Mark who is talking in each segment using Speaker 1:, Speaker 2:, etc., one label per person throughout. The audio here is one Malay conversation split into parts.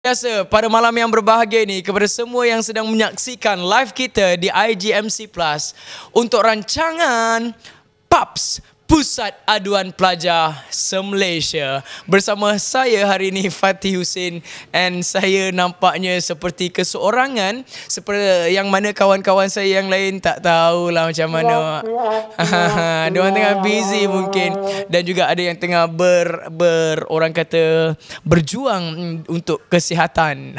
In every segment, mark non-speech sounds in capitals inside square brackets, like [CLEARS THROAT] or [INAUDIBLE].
Speaker 1: biasa pada malam yang berbahagia ini kepada semua yang sedang menyaksikan live kita di IGMC Plus untuk rancangan Pops. Pusat Aduan Pelajar Semalaysia. Bersama saya hari ini Fatih Husin and saya nampaknya seperti keseorangan seperti yang mana kawan-kawan saya yang lain tak tahu lah macam mana. Ya, ya, ya, [LAUGHS] Dia orang tengah busy mungkin dan juga ada yang tengah ber, ber orang kata berjuang untuk kesihatan. [LAUGHS]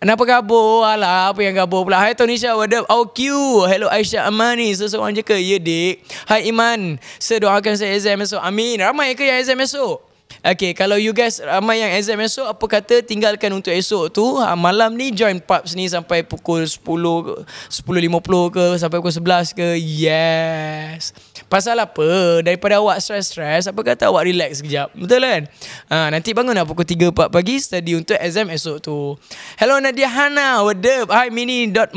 Speaker 1: Kenapa kabur? Alah, apa yang kabur pula? Hai Tony Shah, what up? Oh, Q. Hello Aisyah Amani. So, seorang je ke? Ya, dik. Hai Iman. sedoakan saya exam esok. Amin. Ramai ke yang exam esok? Okay, kalau you guys ramai yang exam esok, apa kata tinggalkan untuk esok tu. Ha, malam ni join pubs ni sampai pukul 10, 10.50 ke, sampai pukul 11 ke. Yes. Pasal apa? Daripada awak stress-stress, apa kata awak relax sekejap. Betul kan? Ha, nanti bangun lah pukul 3, 4 pagi, study untuk exam esok tu. Hello Nadia Hana, what up? Hi, mini.mong. Hi,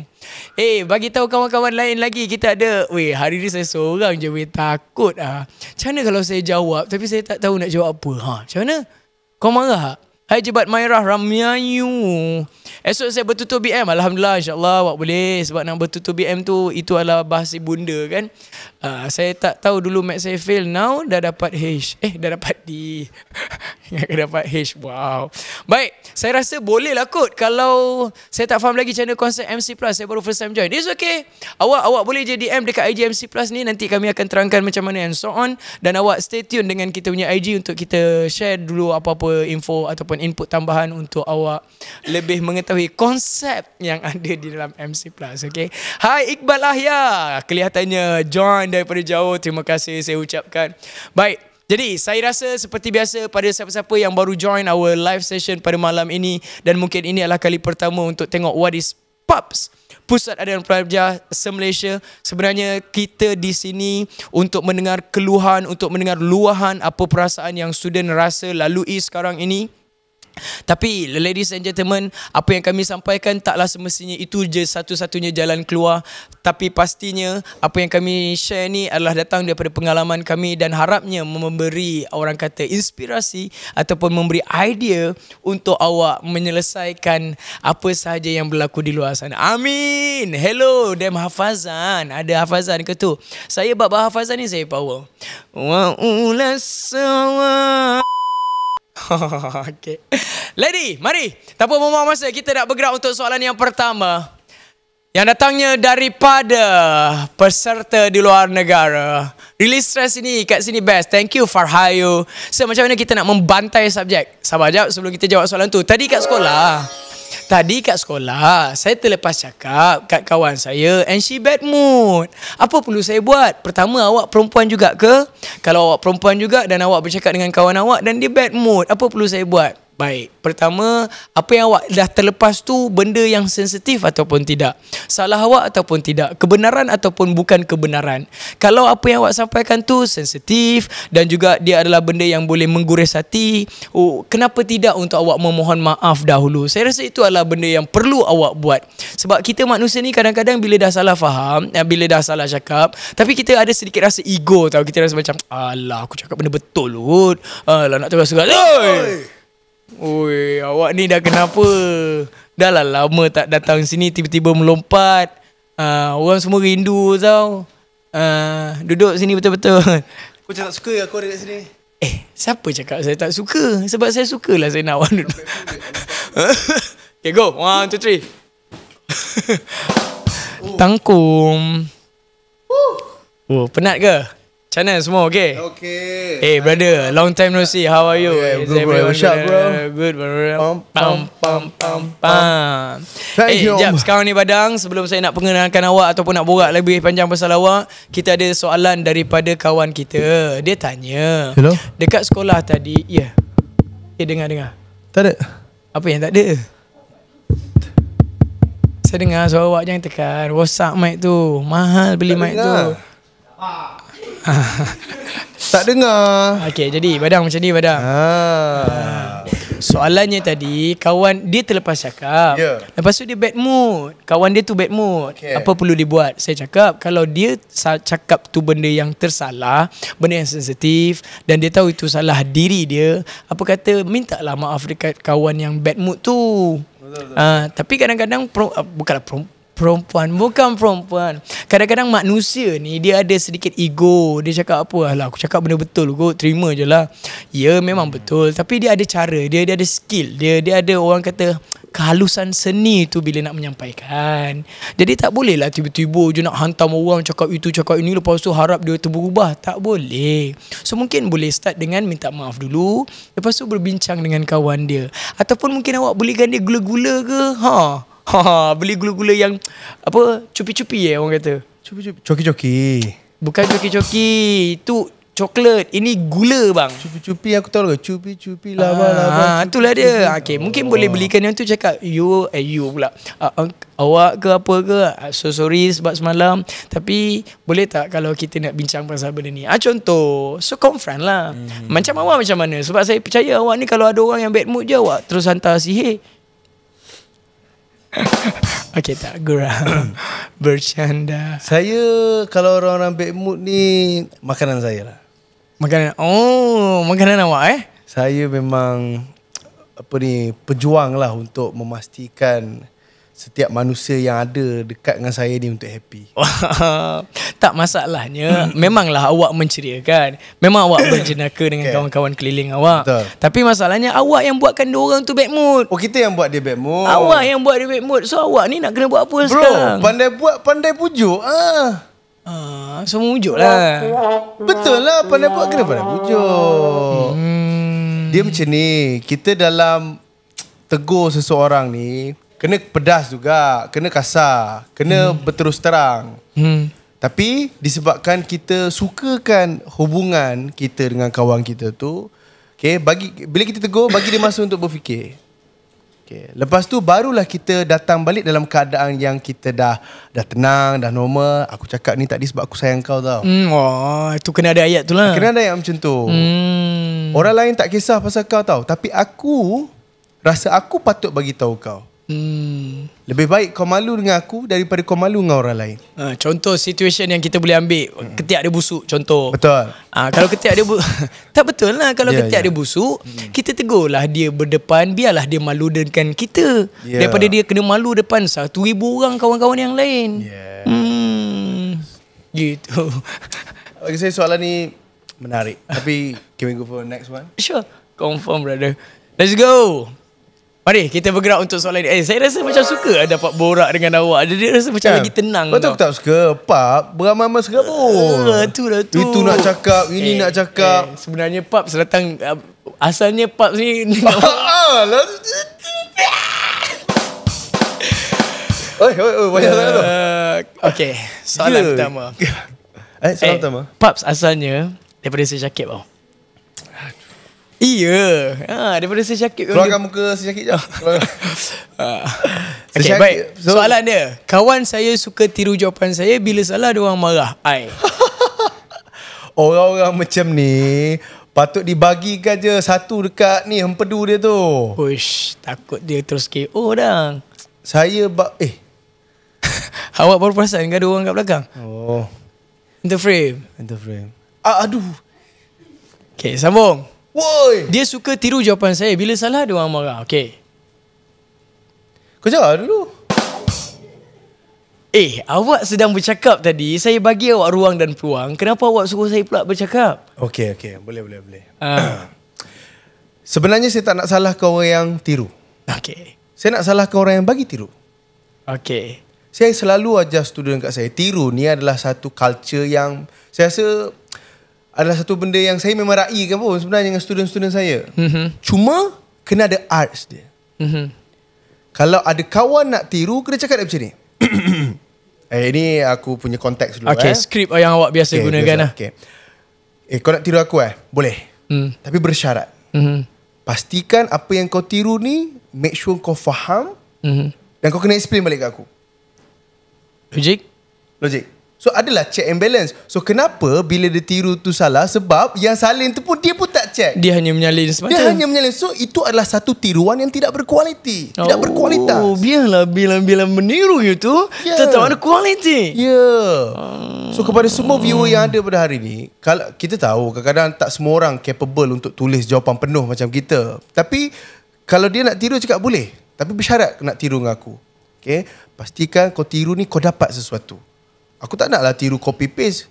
Speaker 1: mini.mong. Eh, bagi tahu kawan-kawan lain lagi kita ada. Weh, hari ni saya seorang je weh takut ah. Macam mana kalau saya jawab tapi saya tak tahu nak jawab apa? Ha, macam mana? Kau marah tak? Hai Jebat Mairah Ramayu. Esok saya bertutur BM. Alhamdulillah insyaAllah awak boleh. Sebab nak bertutur BM tu, itu adalah bahasa bunda kan. Uh, saya tak tahu dulu Max saya fail. Now dah dapat H. Eh, dah dapat D. [LAUGHS] Ingat dapat H. Wow. Baik. Saya rasa boleh lah kot. Kalau saya tak faham lagi macam konsep MC Plus. Saya baru first time join. It's okay. Awak awak boleh je DM dekat IG MC Plus ni. Nanti kami akan terangkan macam mana and so on. Dan awak stay tune dengan kita punya IG untuk kita share dulu apa-apa info ataupun ataupun input tambahan untuk awak lebih mengetahui konsep yang ada di dalam MC Plus. Okay. Hai Iqbal Ahya. Kelihatannya join daripada jauh. Terima kasih saya ucapkan. Baik. Jadi saya rasa seperti biasa pada siapa-siapa yang baru join our live session pada malam ini dan mungkin ini adalah kali pertama untuk tengok what is PUBS Pusat Adilan Pelajar se-Malaysia sebenarnya kita di sini untuk mendengar keluhan untuk mendengar luahan apa perasaan yang student rasa lalui sekarang ini tapi ladies and gentlemen, apa yang kami sampaikan taklah semestinya itu je satu-satunya jalan keluar. Tapi pastinya apa yang kami share ni adalah datang daripada pengalaman kami dan harapnya memberi orang kata inspirasi ataupun memberi idea untuk awak menyelesaikan apa sahaja yang berlaku di luar sana. Amin. Hello, Dem Hafazan. Ada Hafazan ke tu? Saya bab Hafazan ni saya power. Wa ulas [LAUGHS] okay. Lady, mari. Tanpa membuang masa, kita nak bergerak untuk soalan yang pertama. Yang datangnya daripada peserta di luar negara. Release stress ini kat sini best. Thank you Farhayu. So macam mana kita nak membantai subjek? Sabar jap sebelum kita jawab soalan tu. Tadi kat sekolah. Tadi kat sekolah saya terlepas cakap kat kawan saya and she bad mood. Apa perlu saya buat? Pertama awak perempuan juga ke? Kalau awak perempuan juga dan awak bercakap dengan kawan awak dan dia bad mood, apa perlu saya buat? Baik, pertama apa yang awak dah terlepas tu benda yang sensitif ataupun tidak? Salah awak ataupun tidak? Kebenaran ataupun bukan kebenaran? Kalau apa yang awak sampaikan tu sensitif dan juga dia adalah benda yang boleh mengguris hati, oh, kenapa tidak untuk awak memohon maaf dahulu? Saya rasa itu adalah benda yang perlu awak buat. Sebab kita manusia ni kadang-kadang bila dah salah faham, eh, bila dah salah cakap, tapi kita ada sedikit rasa ego tau. Kita rasa macam, alah aku cakap benda betul lut. Alah nak terasa-rasa. Oi, awak ni dah kenapa? Dah lah lama tak datang sini tiba-tiba melompat. Uh, orang semua rindu tau. Uh, ah, duduk sini betul-betul. Kau
Speaker 2: cakap tak suka aku ada kat sini.
Speaker 1: Eh, siapa cakap saya tak suka? Sebab saya sukalah saya nak awak [LAUGHS] okay, go. One, two, three. Oh. Tangkum. Oh. oh, penat ke? Macam semua okay? Okay Hey brother Long time no see How are you? Yeah, yeah, good bro What's up bro? Good bro Pam pam pam pam pam Thank hey, you Hey jap sekarang ni Badang Sebelum saya nak pengenalkan awak Ataupun nak borak lebih panjang pasal awak Kita ada soalan daripada kawan kita Dia tanya Hello Dekat sekolah tadi Ya yeah. Ya yeah, dengar dengar Tak ada Apa yang tak ada? Saya dengar suara awak jangan tekan Rosak mic tu Mahal beli tak mic dengar. tu ah. [LAUGHS] tak dengar. Okey, jadi badang macam ni badang. Ha. Soalannya tadi kawan dia terlepas cakap. Yeah. Lepas tu dia bad mood. Kawan dia tu bad mood. Okay. Apa perlu dibuat? Saya cakap kalau dia cakap tu benda yang tersalah, benda yang sensitif dan dia tahu itu salah diri dia, apa kata mintalah maaf dekat kawan yang bad mood tu. Betul, betul. Uh, tapi kadang-kadang pro, uh, bukanlah perempuan bukan perempuan kadang-kadang manusia ni dia ada sedikit ego dia cakap apa lah aku cakap benda betul kau terima je lah ya memang betul tapi dia ada cara dia dia ada skill dia dia ada orang kata kehalusan seni tu bila nak menyampaikan jadi tak boleh lah tiba-tiba je nak hantam orang cakap itu cakap ini lepas tu harap dia terubah tak boleh so mungkin boleh start dengan minta maaf dulu lepas tu berbincang dengan kawan dia ataupun mungkin awak boleh dia gula-gula ke ha Ha, ha, beli gula-gula yang apa? Cupi-cupi ya eh, orang kata.
Speaker 2: Cupi-cupi. Coki-coki.
Speaker 1: Bukan coki-coki. Itu coklat. Ini gula bang. Cupi-cupi aku tahu lah. Cupi-cupi lama lama. Ha, itulah dia. Okay, mungkin oh. boleh belikan yang tu cakap you eh you pula. Uh, awak ke apa ke? Ah, so sorry sebab semalam. Tapi boleh tak kalau kita nak bincang pasal benda ni? Ah contoh, so confront lah. Hmm. Macam awak macam mana? Sebab saya percaya awak ni kalau ada orang yang bad mood je awak terus
Speaker 2: hantar sihir. [LAUGHS] Okay tak Gurau lah. [COUGHS] Bercanda Saya Kalau orang-orang bad mood ni Makanan saya lah Makanan Oh Makanan awak eh Saya memang Apa ni Pejuang lah Untuk memastikan setiap manusia yang ada dekat dengan saya ni untuk happy.
Speaker 1: [LAUGHS] tak masalahnya, hmm. memanglah awak menceriakan. Memang awak [COUGHS] berjenaka dengan okay. kawan-kawan keliling awak. Betul. Tapi masalahnya awak yang buatkan dua orang tu bad mood.
Speaker 2: Oh, kita yang buat dia bad
Speaker 1: mood. Awak
Speaker 2: yang buat dia bad mood. So awak ni nak kena buat apa Bro, sekarang? Bro, pandai buat pandai pujuk. Ah. Ah, semua pujuk lah. Betul lah, pandai buat kena pandai pujuk. Hmm. Dia macam ni, kita dalam tegur seseorang ni, kena pedas juga, kena kasar, kena hmm. berterus terang. Hmm. Tapi disebabkan kita sukakan hubungan kita dengan kawan kita tu, okay, bagi bila kita tegur bagi dia masa untuk berfikir. Okay. Lepas tu barulah kita datang balik dalam keadaan yang kita dah dah tenang, dah normal. Aku cakap ni tadi sebab aku sayang kau tau. Hmm, wah, itu kena ada ayat tu lah. Kena ada ayat macam tu. Hmm. Orang lain tak kisah pasal kau tau. Tapi aku rasa aku patut bagi tahu kau. Hmm. Lebih baik kau malu dengan aku daripada kau malu dengan orang lain.
Speaker 1: Uh, contoh situasi yang kita boleh ambil. Mm. Ketiak dia busuk contoh. Betul. Uh, kalau ketiak dia busuk. [LAUGHS] tak betul lah. Kalau yeah, ketiak yeah. dia busuk. Mm. Kita tegurlah dia berdepan. Biarlah dia malu dengan kita. Yeah. Daripada dia kena malu depan satu ribu orang kawan-kawan yang lain. Yeah.
Speaker 2: Mm. Gitu. [LAUGHS] Bagi saya soalan ni menarik. Tapi [LAUGHS] can we go for next one? Sure. Confirm brother. Let's go.
Speaker 1: Mari kita bergerak untuk soalan ini. Eh, saya rasa macam suka dapat borak dengan awak. Dia, dia rasa macam kan? lagi tenang. Betul
Speaker 2: tak suka. Pak, beramai masa ah, ke pun. Itu uh, lah tu. Itu nak cakap, eh, ini eh, nak cakap. Eh,
Speaker 1: sebenarnya Pak selatang... Uh, ah, asalnya Pak ni... [LAUGHS] Ah,
Speaker 2: lah. Oi, oi, oi, banyak sangat tu. Eh, okay, soalan yeah. pertama. Eh, soalan eh, pertama.
Speaker 1: asalnya daripada saya cakap tau. Oh. Iya ha, Daripada Sir Syakib Keluarkan okay. muka Sir Syakib je [LAUGHS] ha. Okay Syakit. baik so, Soalan dia Kawan saya suka tiru jawapan saya Bila salah dia orang marah I [LAUGHS]
Speaker 2: Orang-orang macam ni Patut dibagikan je Satu dekat ni Hempedu dia tu Uish Takut dia terus KO dah Saya ba- Eh [LAUGHS] Awak
Speaker 1: baru perasan Gak ada orang kat belakang Oh The frame. ah, Aduh Okay sambung Woi. Dia suka tiru jawapan saya. Bila salah dia orang marah. Okey. Kau jawab dulu. Eh, awak sedang bercakap tadi. Saya bagi awak ruang dan peluang. Kenapa awak suruh saya pula bercakap?
Speaker 2: Okey, okey. Boleh, boleh, boleh. Uh. [CLEARS THROAT] Sebenarnya saya tak nak salahkan orang yang tiru. Okey. Saya nak salah kau orang yang bagi tiru. Okey. Saya selalu ajar student kat saya. Tiru ni adalah satu culture yang saya rasa adalah satu benda yang saya memang raikan pun sebenarnya dengan student-student saya. Mm-hmm. Cuma kena ada arts dia. Mm-hmm. Kalau ada kawan nak tiru kena cakap dia macam ni. [CLEARS THROAT] eh ini aku punya konteks dulu Okay, eh. skrip yang awak biasa okay, gunakan biasa, lah. Okay. Eh kau nak tiru aku eh? Boleh. Mm. Tapi bersyarat. Mm-hmm. Pastikan apa yang kau tiru ni make sure kau faham. Mm-hmm. Dan kau kena explain balik ke aku. Logik? Logik. So adalah check and balance. So kenapa bila dia tiru tu salah sebab yang salin tu pun dia pun tak check. Dia hanya menyalin semata. Dia hanya menyalin. So itu adalah satu tiruan yang tidak berkualiti. Oh, tidak berkualitas. Oh, biarlah bila-bila meniru itu yeah. tetap ada kualiti. Ya. Yeah. So kepada semua viewer yang ada pada hari ini, kalau kita tahu kadang-kadang tak semua orang capable untuk tulis jawapan penuh macam kita. Tapi kalau dia nak tiru cakap boleh. Tapi bersyarat nak tiru dengan aku. Okay. Pastikan kau tiru ni kau dapat sesuatu. Aku tak naklah tiru copy paste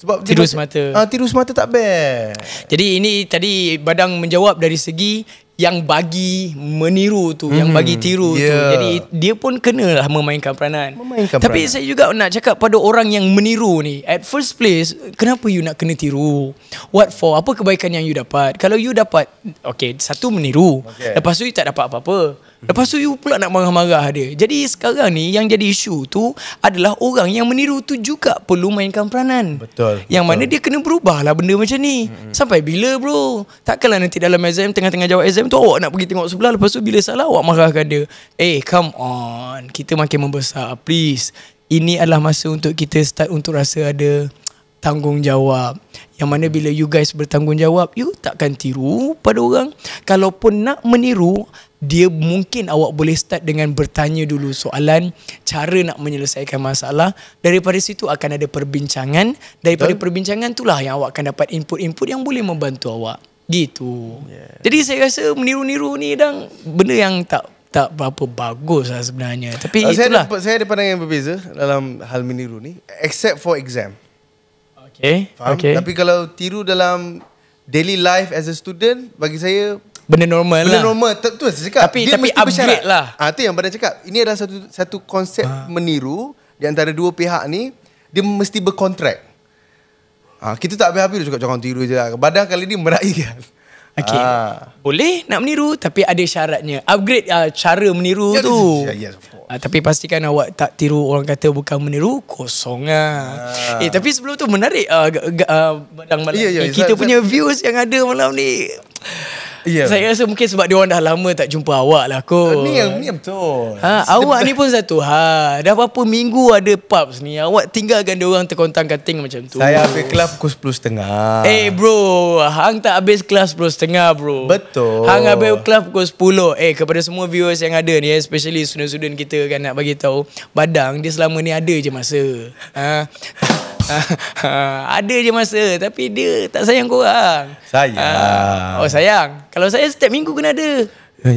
Speaker 2: sebab tiru semata. Ah ha, tiru semata tak
Speaker 1: best. Jadi ini tadi Badang menjawab dari segi yang bagi meniru tu mm-hmm. yang hmm. bagi tiru yeah. tu ya. jadi dia pun kena lah memainkan peranan memainkan tapi peranan. saya juga nak cakap pada orang yang meniru ni at first place kenapa you nak kena tiru what for apa kebaikan yang you dapat kalau you dapat okay satu meniru okay. lepas tu you tak dapat apa-apa lepas tu you pula nak marah-marah dia jadi sekarang ni yang jadi isu tu adalah orang yang meniru tu juga perlu mainkan peranan betul yang betul. mana dia kena berubah lah benda macam ni mm-hmm. sampai bila bro takkanlah nanti dalam exam tengah-tengah jawab exam tu awak nak pergi tengok sebelah lepas tu bila salah awak marahkan dia. Eh hey, come on, kita makin membesar. Please. Ini adalah masa untuk kita start untuk rasa ada tanggungjawab. Yang mana bila you guys bertanggungjawab, you takkan tiru pada orang. Kalaupun nak meniru, dia mungkin awak boleh start dengan bertanya dulu soalan cara nak menyelesaikan masalah. Daripada situ akan ada perbincangan. Daripada Betul. perbincangan itulah yang awak akan dapat input-input yang boleh membantu awak. Gitu. Yeah. Jadi saya rasa meniru-niru ni dan benda yang tak tak apa-apa bagus lah sebenarnya. Tapi uh, itulah. Saya
Speaker 2: ada, saya ada pandangan yang berbeza dalam hal meniru ni. Except for exam. Okay. Faham? Okay. Tapi kalau tiru dalam daily life as a student, bagi saya... Benda normal benda lah. Benda normal. Tu, tu saya cakap. Tapi, Dia tapi upgrade bersyarat. lah. Ha, tu yang pada cakap. Ini adalah satu satu konsep ha. Ah. meniru di antara dua pihak ni. Dia mesti berkontrak. Ah, kita tak habis-habis cakap jangan tiru je lah. Badan kali ni kan, Okay. Ah. Boleh nak meniru tapi ada syaratnya.
Speaker 1: Upgrade uh, cara meniru yeah, tu. Yes, yes, uh, tapi pastikan awak tak tiru orang kata bukan meniru kosong lah. Ah. Eh, tapi sebelum tu menarik uh, ah, uh, ya, ya, badang malam yeah, yeah, eh, Kita saya, punya saya... views yang ada malam ni. Yeah. Saya rasa mungkin sebab dia orang dah lama tak jumpa awak lah kau. Uh, ni yang ni
Speaker 2: betul. Ha, awak ni
Speaker 1: pun satu. Ha, dah berapa minggu ada pubs ni. Awak tinggalkan dia orang terkontang-kating macam tu. Saya habis kelas
Speaker 2: pukul 10.30. Eh hey,
Speaker 1: bro, hang tak habis kelas pukul 10.30 bro.
Speaker 2: Betul. Hang habis
Speaker 1: kelas pukul 10. Eh hey, kepada semua viewers yang ada ni, especially student-student kita kan nak bagi tahu, Badang dia selama ni ada je masa. Ha. [LAUGHS] ada je masa tapi dia tak sayang kau
Speaker 2: Sayang. Uh, oh
Speaker 1: sayang. Kalau saya setiap minggu kena ada. Eh.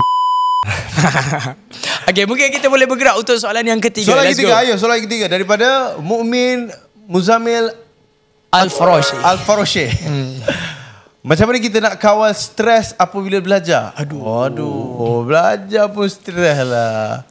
Speaker 1: [LAUGHS] okay mungkin kita boleh bergerak untuk soalan yang ketiga. Soalan Let's ketiga, ayo
Speaker 2: soalan ketiga daripada Mukmin Muzamil Al-Farosh. Al-Farosh. Hmm. [LAUGHS] Macam mana kita nak kawal stres apabila belajar? Aduh. Aduh. Oh, belajar pun stres lah.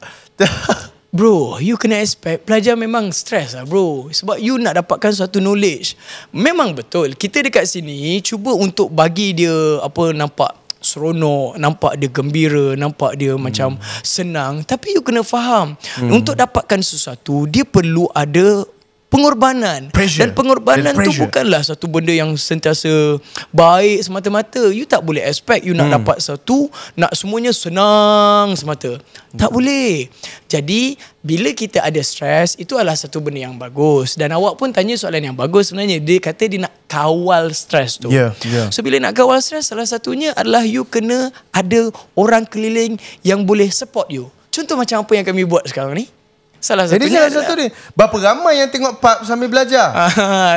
Speaker 2: Bro, you kena expect pelajar memang
Speaker 1: stress lah bro. Sebab you nak dapatkan suatu knowledge. Memang betul. Kita dekat sini cuba untuk bagi dia apa nampak seronok, nampak dia gembira, nampak dia hmm. macam senang. Tapi you kena faham. Hmm. Untuk dapatkan sesuatu, dia perlu ada pengorbanan pressure. dan pengorbanan tu bukanlah satu benda yang sentiasa baik semata-mata you tak boleh expect you nak hmm. dapat satu nak semuanya senang semata hmm. tak boleh jadi bila kita ada stres itu adalah satu benda yang bagus dan awak pun tanya soalan yang bagus sebenarnya dia kata dia nak kawal stres tu yeah, yeah. so bila nak kawal stres salah satunya adalah you kena ada orang keliling
Speaker 2: yang boleh support you contoh macam apa yang kami buat sekarang ni Salah satu. Jadi salah satu ni. Berapa ramai yang tengok pub sambil belajar?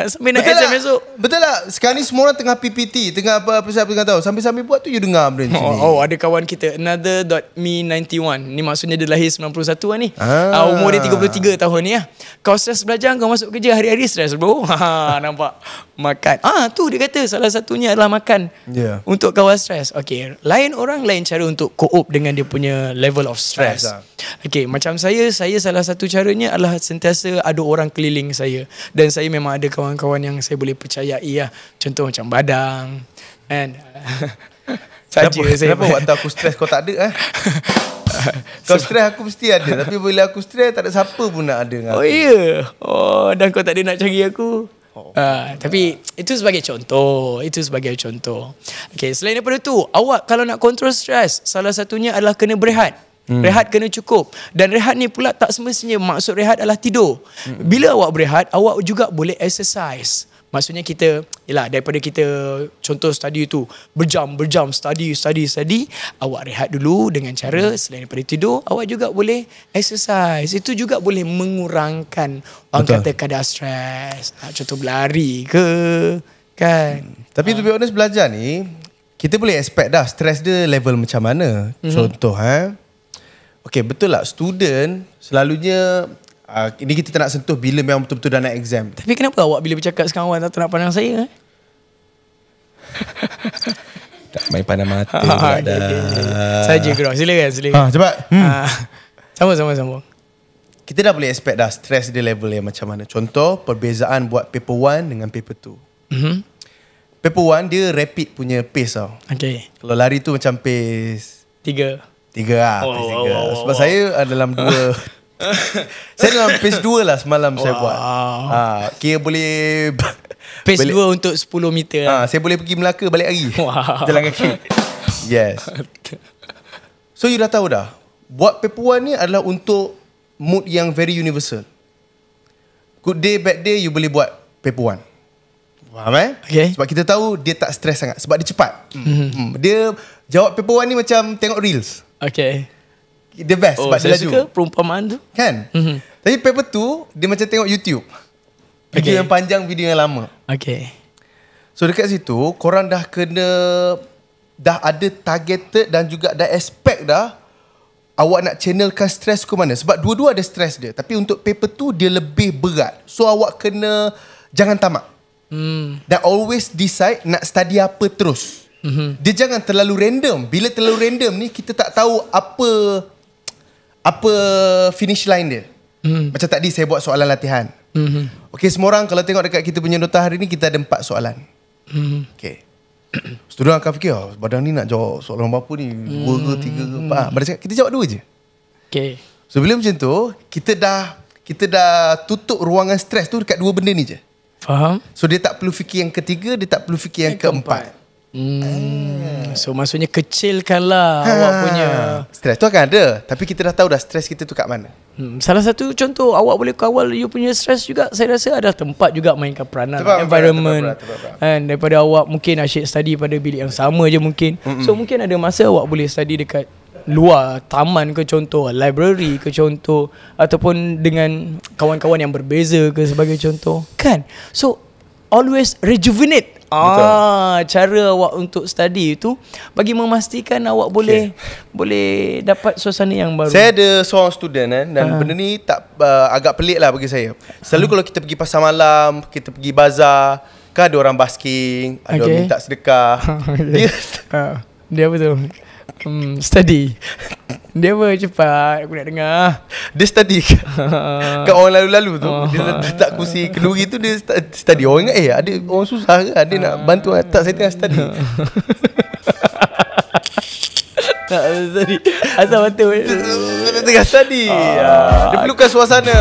Speaker 2: sambil [LAUGHS] nak exam esok. Betul lah. Sekarang ni semua orang tengah PPT. Tengah apa apa siapa tengah tahu. Sambil-sambil buat tu you dengar benda ni. Oh,
Speaker 1: oh, ada kawan kita. Another.me91. Ni maksudnya dia lahir 91 lah ni. Ah. Uh, umur dia 33 tahun ni ya. Kau stres belajar kau masuk kerja hari-hari stres bro. [LAUGHS] Ha, nampak? Makan. Ah tu dia kata salah satunya adalah makan. Yeah. Untuk kawal stres. Okay. Lain orang lain cara untuk cope dengan dia punya level of stress. stress lah. Okay, macam saya, saya salah satu caranya adalah sentiasa ada orang keliling saya. Dan saya memang ada kawan-kawan yang saya boleh percayai lah. Contoh macam
Speaker 2: Badang. And, [LAUGHS] saja kenapa, saya. Kenapa waktu aku stres kau tak ada? Eh? [LAUGHS] Kau stres aku mesti ada Tapi bila aku stres Tak ada siapa pun nak ada dengan Oh iya Oh dan kau tak ada nak cari aku oh, uh, Tapi Itu sebagai contoh Itu
Speaker 1: sebagai contoh Okay selain daripada tu Awak kalau nak kontrol stres Salah satunya adalah kena berehat Hmm. Rehat kena cukup Dan rehat ni pula tak semestinya Maksud rehat adalah tidur hmm. Bila awak berehat Awak juga boleh exercise Maksudnya kita Yelah daripada kita Contoh study tu Berjam-berjam study, study, study Awak rehat dulu Dengan cara hmm. Selain daripada tidur Awak juga boleh exercise Itu juga boleh mengurangkan Orang Betul. kata kadar stres ha,
Speaker 2: Contoh berlari ke Kan hmm. Tapi ha. to be honest belajar ni Kita boleh expect dah Stres dia level macam mana hmm. Contoh eh Okay betul lah student selalunya uh, ini kita tak nak sentuh bila memang betul-betul dah nak exam.
Speaker 1: Tapi kenapa awak bila bercakap sekarang awak tak nak pandang saya? Eh?
Speaker 2: [LAUGHS] tak main pandang mata ah, ha, okay, Okay, okay. Saja gerak silakan silakan. Ha, Hmm. Ha, ah. sama sama sambung. Kita dah boleh expect dah stress dia level yang macam mana. Contoh perbezaan buat paper 1 dengan paper 2. Mm-hmm. Paper 1 dia rapid punya pace tau. Okay. Kalau lari tu macam pace... tiga. Tiga lah oh, Phase tiga oh, oh, oh. Sebab saya uh, dalam dua [LAUGHS] Saya dalam phase dua lah Semalam wow. saya buat ha, Kira boleh [LAUGHS] Phase dua untuk sepuluh meter ha, lah. Saya boleh pergi Melaka balik lagi [LAUGHS] wow. Jalan kaki Yes So you dah tahu dah Buat paper one ni adalah untuk Mood yang very universal Good day, bad day You boleh buat paper one Faham eh? Okay. Sebab kita tahu dia tak stres sangat. Sebab dia cepat. Mm-hmm. Dia jawab paper one ni macam tengok reels. Okay. The best oh, sebab dia laju. Oh, perumpamaan tu. Kan? Mm-hmm. Tapi paper tu, dia macam tengok YouTube. Video okay. yang panjang, video yang lama. Okay. So, dekat situ, korang dah kena, dah ada targeted dan juga dah expect dah, awak nak channelkan stres ke mana. Sebab dua-dua ada stres dia. Tapi untuk paper tu, dia lebih berat. So, awak kena, jangan tamak. Hmm. always decide nak study apa terus. Mm-hmm. Dia jangan terlalu random. Bila terlalu random ni kita tak tahu apa apa finish line dia. Mm-hmm. Macam tadi saya buat soalan latihan. Mm-hmm. Okay semua orang kalau tengok dekat kita punya nota hari ni kita ada empat soalan. Mm-hmm. Okay. Sudah akan fikir oh, Badan ni nak jawab soalan berapa ni Dua ke mm-hmm. tiga ke empat hmm. Badan cakap kita jawab dua je Okay So bila macam tu Kita dah Kita dah tutup ruangan stres tu Dekat dua benda ni je Faham So dia tak perlu fikir yang ketiga Dia tak perlu fikir yang, yang keempat, keempat. Hmm. Ah. So maksudnya kecilkanlah ha. awak punya stres tu akan ada tapi kita dah tahu dah stres kita tu kat mana. Hmm. Salah satu contoh awak boleh kawal you punya
Speaker 1: stres juga saya rasa ada tempat juga mainkan peranan tepat, environment kan daripada awak mungkin asyik study pada bilik yang sama je mungkin. Mm-mm. So mungkin ada masa awak boleh study dekat luar taman ke contoh library ke contoh ataupun dengan kawan-kawan yang berbeza ke sebagai contoh kan. So always rejuvenate Ah, Betul. cara awak untuk study itu bagi memastikan awak boleh okay. boleh dapat suasana yang baru. Saya
Speaker 2: ada seorang student kan dan ha. benda ni tak uh, agak pelik lah bagi saya. Selalu ha. kalau kita pergi pasar malam, kita pergi bazar, kan ada orang basking, ada okay. orang minta sedekah. [LAUGHS] dia
Speaker 1: ah, dia apa tu? Hmm, study. [LAUGHS]
Speaker 2: Dia pun cepat Aku nak dengar Dia study [LAUGHS] Kat orang lalu-lalu tu oh. Dia letak kursi keluri tu Dia study Orang ingat eh Ada orang susah ke Ada nak ah. bantu Tak saya tengah study [LAUGHS] Tak study Asal bantu eh? Dia tengah study ah. Dia perlukan suasana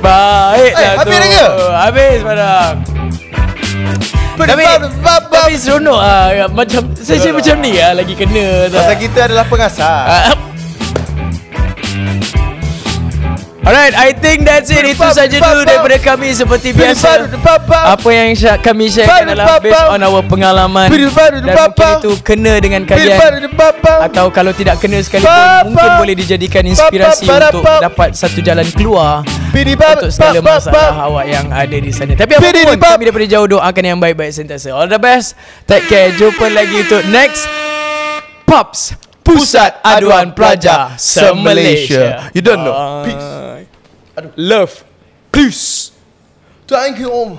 Speaker 2: Baiklah eh, tu Habis dah Habis padang tapi, tapi
Speaker 1: seronok lah Macam Saya macam ni lah Lagi kena Pasal kita adalah pengasah ah, Alright, I think that's it. Itu saja dulu daripada kami seperti biasa. Apa yang kami share adalah based on our pengalaman dan mungkin itu kena dengan kalian atau kalau tidak kena sekalipun mungkin boleh dijadikan inspirasi untuk dapat satu jalan keluar untuk segala masalah awak yang ada di sana. Tapi apa pun kami daripada jauh doakan yang baik-baik sentiasa. All the best. Take care. Jumpa lagi untuk next Pops. Pusat Aduan
Speaker 2: Pelajar Semalaysia. You don't know. Peace. Love. Peace. Thank you all.